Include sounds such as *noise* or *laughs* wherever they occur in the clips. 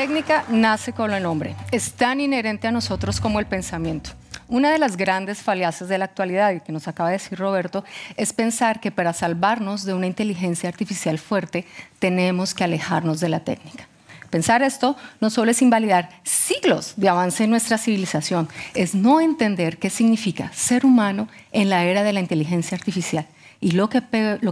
técnica nace con el hombre, es tan inherente a nosotros como el pensamiento. Una de las grandes falacias de la actualidad, y que nos acaba de decir Roberto, es pensar que para salvarnos de una inteligencia artificial fuerte tenemos que alejarnos de la técnica. Pensar esto no solo es invalidar siglos de avance en nuestra civilización, es no entender qué significa ser humano en la era de la inteligencia artificial y lo que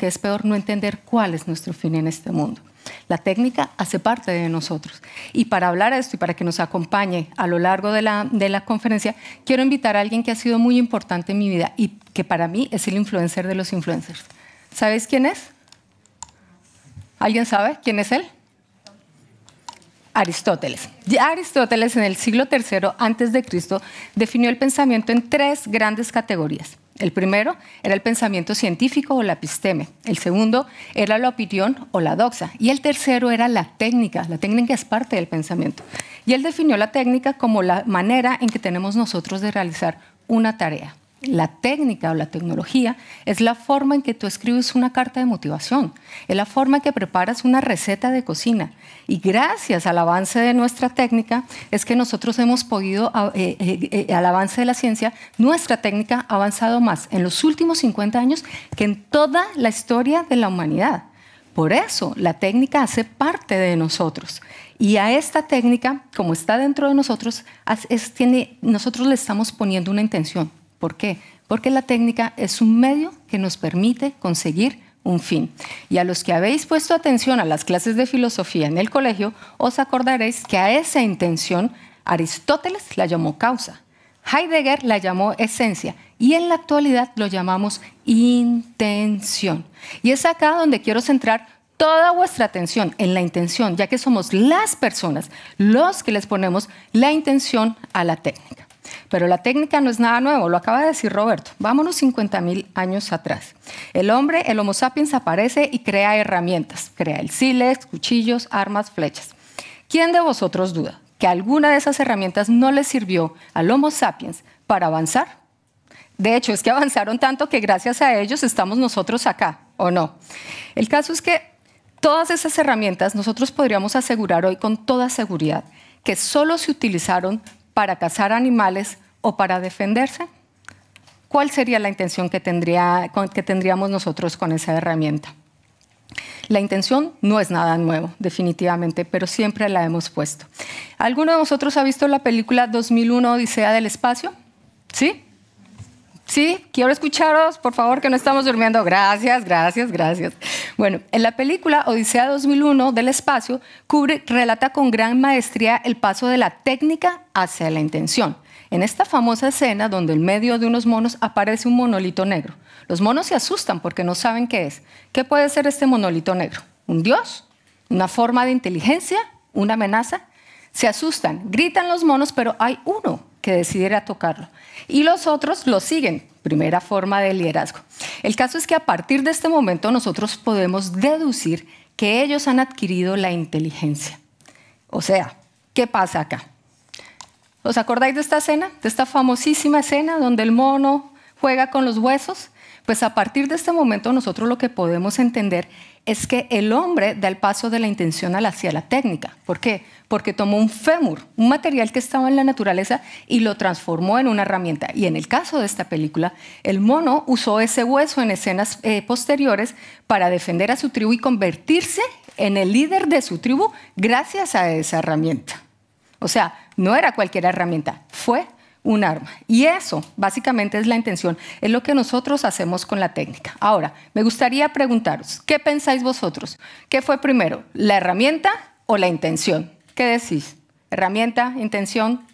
es peor, no entender cuál es nuestro fin en este mundo. La técnica hace parte de nosotros. Y para hablar de esto y para que nos acompañe a lo largo de la, de la conferencia, quiero invitar a alguien que ha sido muy importante en mi vida y que para mí es el influencer de los influencers. ¿Sabes quién es? ¿Alguien sabe quién es él? Aristóteles. Aristóteles en el siglo III Cristo definió el pensamiento en tres grandes categorías. El primero era el pensamiento científico o la episteme, el segundo era la opinión o la doxa y el tercero era la técnica. La técnica es parte del pensamiento. Y él definió la técnica como la manera en que tenemos nosotros de realizar una tarea la técnica o la tecnología es la forma en que tú escribes una carta de motivación, es la forma en que preparas una receta de cocina. Y gracias al avance de nuestra técnica es que nosotros hemos podido, eh, eh, eh, al avance de la ciencia, nuestra técnica ha avanzado más en los últimos 50 años que en toda la historia de la humanidad. Por eso la técnica hace parte de nosotros. Y a esta técnica, como está dentro de nosotros, nosotros le estamos poniendo una intención ¿Por qué? Porque la técnica es un medio que nos permite conseguir un fin. Y a los que habéis puesto atención a las clases de filosofía en el colegio, os acordaréis que a esa intención Aristóteles la llamó causa, Heidegger la llamó esencia y en la actualidad lo llamamos intención. Y es acá donde quiero centrar toda vuestra atención en la intención, ya que somos las personas los que les ponemos la intención a la técnica. Pero la técnica no es nada nuevo, lo acaba de decir Roberto. Vámonos 50.000 años atrás. El hombre, el Homo sapiens, aparece y crea herramientas. Crea el silex, cuchillos, armas, flechas. ¿Quién de vosotros duda que alguna de esas herramientas no le sirvió al Homo sapiens para avanzar? De hecho, es que avanzaron tanto que gracias a ellos estamos nosotros acá, ¿o no? El caso es que todas esas herramientas nosotros podríamos asegurar hoy con toda seguridad que solo se utilizaron para cazar animales o para defenderse. ¿Cuál sería la intención que, tendríamos nosotros con esa herramienta? La intención no es nada nuevo, definitivamente, pero siempre la hemos puesto. ¿Alguno de vosotros ha visto la película 2001 Odisea del Espacio? ¿Sí? Sí, quiero escucharos, por favor, que no estamos durmiendo. Gracias, gracias, gracias. Bueno, en la película Odisea 2001 del espacio, cubre, relata con gran maestría el paso de la técnica hacia la intención. En esta famosa escena donde en medio de unos monos aparece un monolito negro. Los monos se asustan porque no saben qué es. ¿Qué puede ser este monolito negro? ¿Un dios? ¿Una forma de inteligencia? ¿Una amenaza? Se asustan, gritan los monos, pero hay uno que decidiera tocarlo. Y los otros lo siguen, primera forma de liderazgo. El caso es que a partir de este momento nosotros podemos deducir que ellos han adquirido la inteligencia. O sea, ¿qué pasa acá? ¿Os acordáis de esta escena? De esta famosísima escena donde el mono juega con los huesos, pues a partir de este momento nosotros lo que podemos entender es que el hombre da el paso de la intención hacia la técnica. ¿Por qué? Porque tomó un fémur, un material que estaba en la naturaleza, y lo transformó en una herramienta. Y en el caso de esta película, el mono usó ese hueso en escenas eh, posteriores para defender a su tribu y convertirse en el líder de su tribu gracias a esa herramienta. O sea, no era cualquier herramienta, fue un arma. Y eso básicamente es la intención, es lo que nosotros hacemos con la técnica. Ahora, me gustaría preguntaros, ¿qué pensáis vosotros? ¿Qué fue primero, la herramienta o la intención? ¿Qué decís? ¿Herramienta, intención?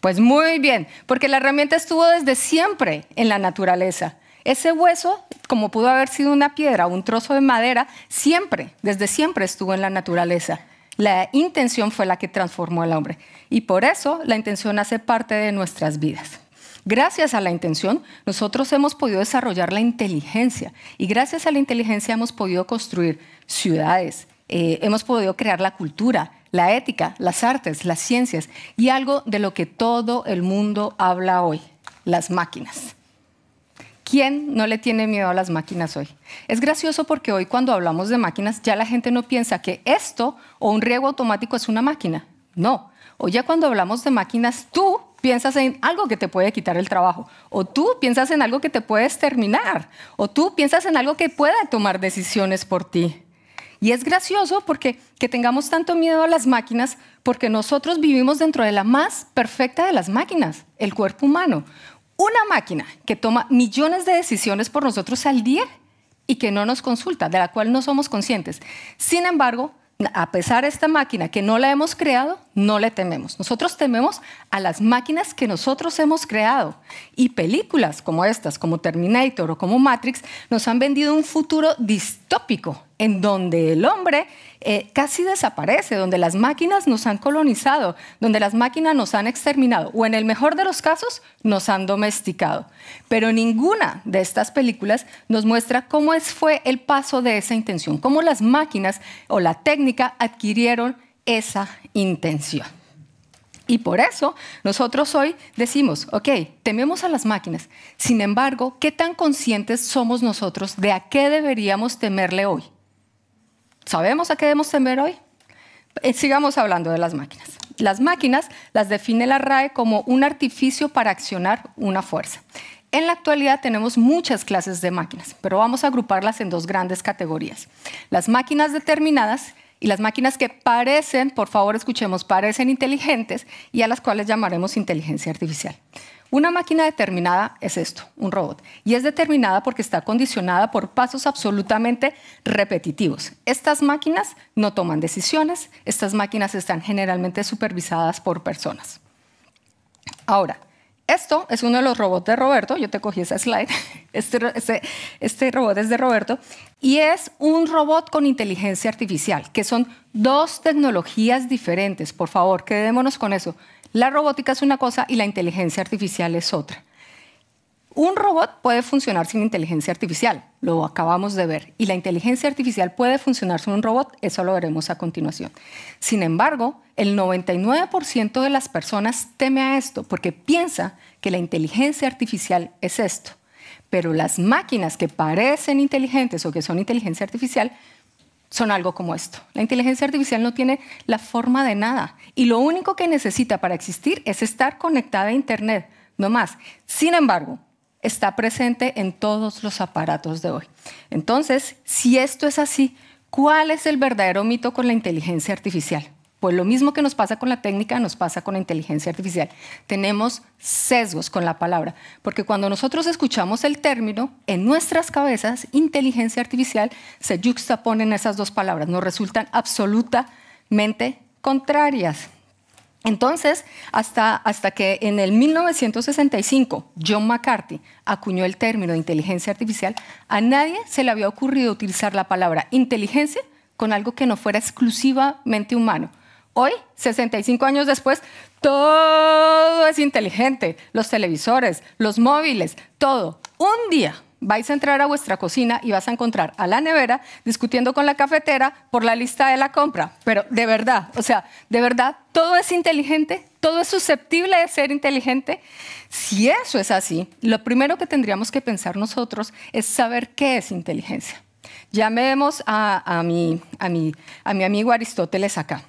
Pues muy bien, porque la herramienta estuvo desde siempre en la naturaleza. Ese hueso, como pudo haber sido una piedra o un trozo de madera, siempre, desde siempre estuvo en la naturaleza. La intención fue la que transformó al hombre y por eso la intención hace parte de nuestras vidas. Gracias a la intención, nosotros hemos podido desarrollar la inteligencia y gracias a la inteligencia hemos podido construir ciudades, eh, hemos podido crear la cultura, la ética, las artes, las ciencias y algo de lo que todo el mundo habla hoy, las máquinas. ¿Quién no le tiene miedo a las máquinas hoy? Es gracioso porque hoy cuando hablamos de máquinas ya la gente no piensa que esto o un riego automático es una máquina. No, hoy ya cuando hablamos de máquinas tú piensas en algo que te puede quitar el trabajo, o tú piensas en algo que te puedes terminar, o tú piensas en algo que pueda tomar decisiones por ti. Y es gracioso porque que tengamos tanto miedo a las máquinas porque nosotros vivimos dentro de la más perfecta de las máquinas, el cuerpo humano una máquina que toma millones de decisiones por nosotros al día y que no nos consulta, de la cual no somos conscientes. Sin embargo, a pesar de esta máquina que no la hemos creado, no le tememos. Nosotros tememos a las máquinas que nosotros hemos creado. Y películas como estas, como Terminator o como Matrix, nos han vendido un futuro distópico en donde el hombre eh, casi desaparece, donde las máquinas nos han colonizado, donde las máquinas nos han exterminado o en el mejor de los casos nos han domesticado. Pero ninguna de estas películas nos muestra cómo es, fue el paso de esa intención, cómo las máquinas o la técnica adquirieron esa intención. Y por eso nosotros hoy decimos, ok, tememos a las máquinas. Sin embargo, ¿qué tan conscientes somos nosotros de a qué deberíamos temerle hoy? sabemos a qué debemos temer hoy. Eh, sigamos hablando de las máquinas. Las máquinas las define la RAE como un artificio para accionar una fuerza. En la actualidad tenemos muchas clases de máquinas, pero vamos a agruparlas en dos grandes categorías. Las máquinas determinadas y las máquinas que parecen, por favor escuchemos, parecen inteligentes y a las cuales llamaremos inteligencia artificial. Una máquina determinada es esto, un robot, y es determinada porque está condicionada por pasos absolutamente repetitivos. Estas máquinas no toman decisiones, estas máquinas están generalmente supervisadas por personas. Ahora, esto es uno de los robots de Roberto, yo te cogí esa slide, *laughs* este, este, este, robot es de Roberto, y es un robot con inteligencia artificial, que son dos tecnologías diferentes, por favor, quedémonos con eso. La robótica es una cosa y la inteligencia artificial es otra. Un robot puede funcionar sin inteligencia artificial, lo acabamos de ver, y la inteligencia artificial puede funcionar sin un robot, eso lo veremos a continuación. Sin embargo, el 99% de las personas teme a esto porque piensa que la inteligencia artificial es esto, pero las máquinas que parecen inteligentes o que son inteligencia artificial son algo como esto. La inteligencia artificial no tiene la forma de nada y lo único que necesita para existir es estar conectada a Internet, no más. Sin embargo, está presente en todos los aparatos de hoy. Entonces, si esto es así, ¿cuál es el verdadero mito con la inteligencia artificial? Pues lo mismo que nos pasa con la técnica, nos pasa con la inteligencia artificial. Tenemos sesgos con la palabra, porque cuando nosotros escuchamos el término, en nuestras cabezas, inteligencia artificial, se juxtaponen esas dos palabras, nos resultan absolutamente contrarias. Entonces, hasta, hasta que en el 1965 John McCarthy acuñó el término de inteligencia artificial, a nadie se le había ocurrido utilizar la palabra inteligencia con algo que no fuera exclusivamente humano. Hoy, 65 años después, todo es inteligente, los televisores, los móviles, todo. Un día vais a entrar a vuestra cocina y vas a encontrar a la nevera discutiendo con la cafetera por la lista de la compra. Pero de verdad, o sea, de verdad, todo es inteligente, todo es susceptible de ser inteligente. Si eso es así, lo primero que tendríamos que pensar nosotros es saber qué es inteligencia. Llamemos a, a mi amigo Aristóteles acá.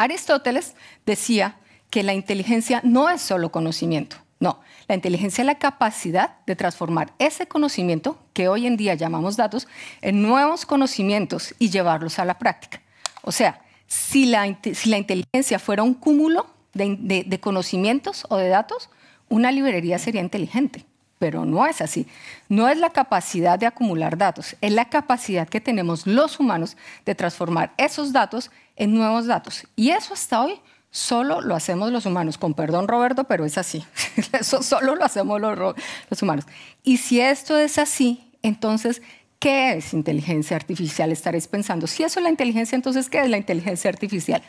Aristóteles decía que la inteligencia no es solo conocimiento, no, la inteligencia es la capacidad de transformar ese conocimiento que hoy en día llamamos datos en nuevos conocimientos y llevarlos a la práctica. O sea, si la, inteligencia fuera un cúmulo de conocimientos o de datos, una librería sería inteligente pero no es así. No es la capacidad de acumular datos, es la capacidad que tenemos los humanos de transformar esos datos en nuevos datos. Y eso hasta hoy solo lo hacemos los humanos. Con perdón, Roberto, pero es así. *laughs* Eso solo lo hacemos los, humanos. Y si esto es así, entonces, ¿qué es inteligencia artificial? Estaréis pensando, si eso es la inteligencia, entonces, ¿qué es la inteligencia artificial?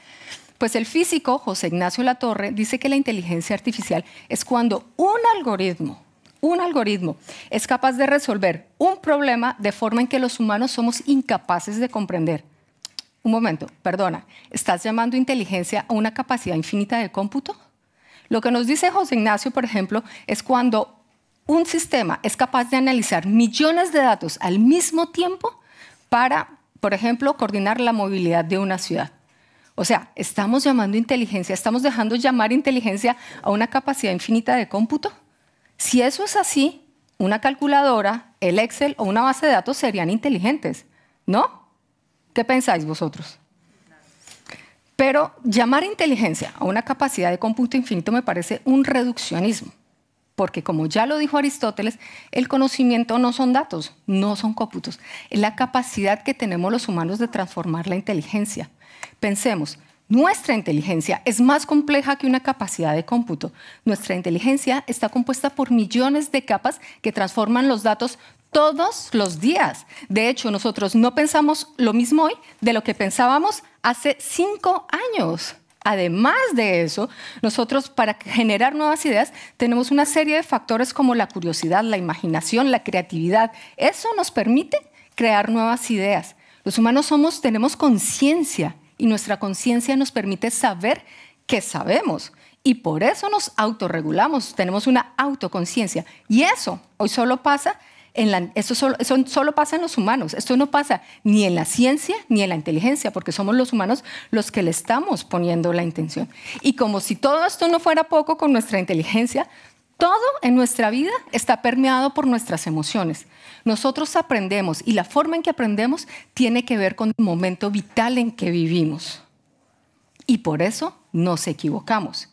Pues el físico José Ignacio Latorre dice que la inteligencia artificial es cuando un algoritmo un algoritmo es capaz de resolver un problema de forma en que los humanos somos incapaces de comprender. Un momento, perdona, ¿estás llamando inteligencia a una capacidad infinita de cómputo? Lo que nos dice José Ignacio, por ejemplo, es cuando un sistema es capaz de analizar millones de datos al mismo tiempo para, por ejemplo, coordinar la movilidad de una ciudad. O sea, estamos llamando inteligencia, estamos dejando llamar inteligencia a una capacidad infinita de cómputo. Si eso es así, una calculadora, el Excel o una base de datos serían inteligentes, ¿no? ¿Qué pensáis vosotros? Pero llamar inteligencia a una capacidad de cómputo infinito me parece un reduccionismo, porque como ya lo dijo Aristóteles, el conocimiento no son datos, no son cómputos, es la capacidad que tenemos los humanos de transformar la inteligencia. Pensemos, nuestra inteligencia es más compleja que una capacidad de cómputo. Nuestra inteligencia está compuesta por millones de capas que transforman los datos todos los días. De hecho, nosotros no pensamos lo mismo hoy de lo que pensábamos hace cinco años. Además de eso, nosotros para generar nuevas ideas tenemos una serie de factores como la curiosidad, la imaginación, la creatividad. Eso nos permite crear nuevas ideas. Los humanos somos, tenemos conciencia y nuestra conciencia nos permite saber que sabemos. Y por eso nos autorregulamos, tenemos una autoconciencia. Y eso hoy solo pasa en eso, solo pasa en los humanos, esto no pasa ni en la ciencia ni en la inteligencia, porque somos los humanos los que le estamos poniendo la intención. Y como si todo esto no fuera poco con nuestra inteligencia, todo en nuestra vida está permeado por nuestras emociones. Nosotros aprendemos y la forma en que aprendemos tiene que ver con el momento vital en que vivimos. Y por eso nos equivocamos.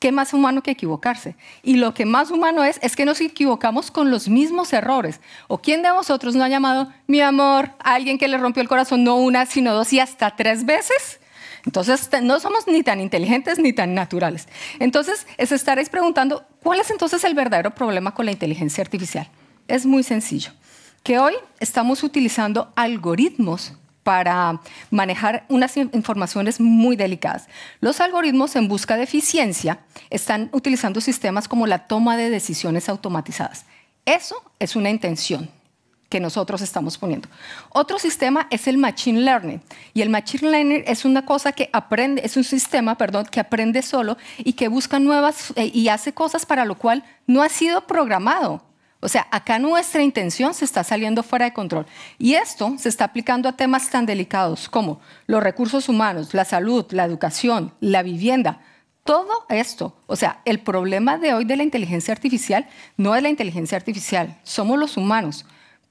¿Qué más humano que equivocarse? Y lo que más humano es es que nos equivocamos con los mismos errores. ¿O quién de vosotros no ha llamado mi amor a alguien que le rompió el corazón no una, sino dos y hasta tres veces? Entonces, no somos ni tan inteligentes ni tan naturales. Entonces, os estaréis preguntando, ¿cuál es entonces el verdadero problema con la inteligencia artificial? Es muy sencillo, que hoy estamos utilizando algoritmos para manejar unas informaciones muy delicadas. Los algoritmos en busca de eficiencia están utilizando sistemas como la toma de decisiones automatizadas. Eso es una intención, nosotros estamos poniendo. Otro sistema es el Machine Learning. Y el Machine Learning es una cosa que aprende, es un sistema, perdón, que aprende solo y que busca nuevas eh, y hace cosas para lo cual no ha sido programado. O sea, acá nuestra intención se está saliendo fuera de control. Y esto se está aplicando a temas tan delicados como los recursos humanos, la salud, la educación, la vivienda. Todo esto, o sea, el problema de hoy de la inteligencia artificial no es la inteligencia artificial, somos los humanos.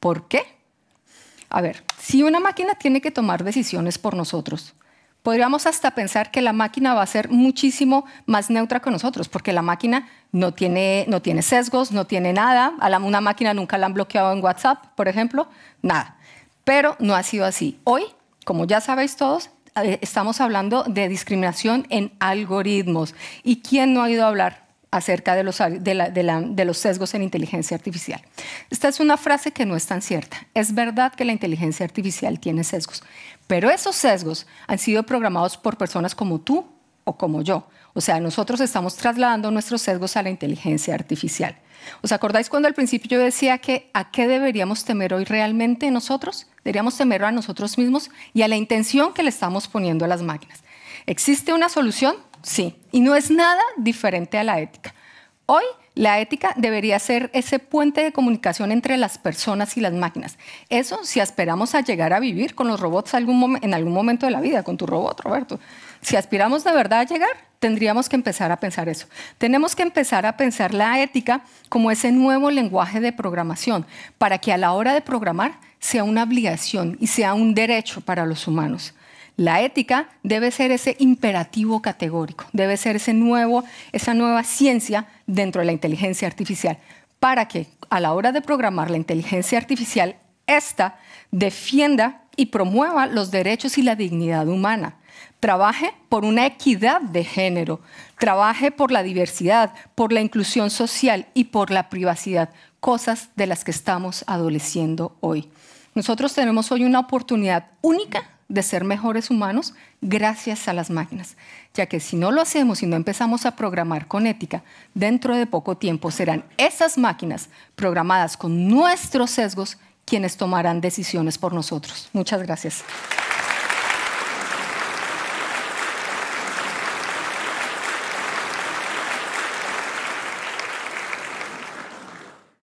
¿Por qué? A ver, si una máquina tiene que tomar decisiones por nosotros, podríamos hasta pensar que la máquina va a ser muchísimo más neutra con nosotros, porque la máquina no tiene, no tiene sesgos, no tiene nada. A una máquina nunca la han bloqueado en WhatsApp, por ejemplo, nada. Pero no ha sido así. Hoy, como ya sabéis todos, eh, estamos hablando de discriminación en algoritmos. ¿Y quién no ha ido a hablar acerca de los, sesgos en inteligencia artificial. Esta es una frase que no es tan cierta. Es verdad que la inteligencia artificial tiene sesgos, pero esos sesgos han sido programados por personas como tú o como yo. O sea, nosotros estamos trasladando nuestros sesgos a la inteligencia artificial. ¿Os acordáis cuando al principio yo decía que a qué deberíamos temer hoy realmente nosotros? Deberíamos temer a nosotros mismos y a la intención que le estamos poniendo a las máquinas. ¿Existe una solución? sí, y no es nada diferente a la ética. Hoy la ética debería ser ese puente de comunicación entre las personas y las máquinas. Eso si aspiramos a llegar a vivir con los robots en algún momento de la vida, con tu robot, Roberto. Si aspiramos de verdad a llegar, tendríamos que empezar a pensar eso. Tenemos que empezar a pensar la ética como ese nuevo lenguaje de programación, para que a la hora de programar sea una obligación y sea un derecho para los humanos. La ética debe ser ese imperativo categórico, debe ser ese nuevo, esa nueva ciencia dentro de la inteligencia artificial, para que a la hora de programar la inteligencia artificial, esta defienda y promueva los derechos y la dignidad humana trabaje por una equidad de género, trabaje por la diversidad, por la inclusión social y por la privacidad, cosas de las que estamos adoleciendo hoy. Nosotros tenemos hoy una oportunidad única de ser mejores humanos gracias a las máquinas, ya que si no lo hacemos y no empezamos a programar con ética, dentro de poco tiempo serán esas máquinas programadas con nuestros sesgos quienes tomarán decisiones por nosotros. Muchas gracias.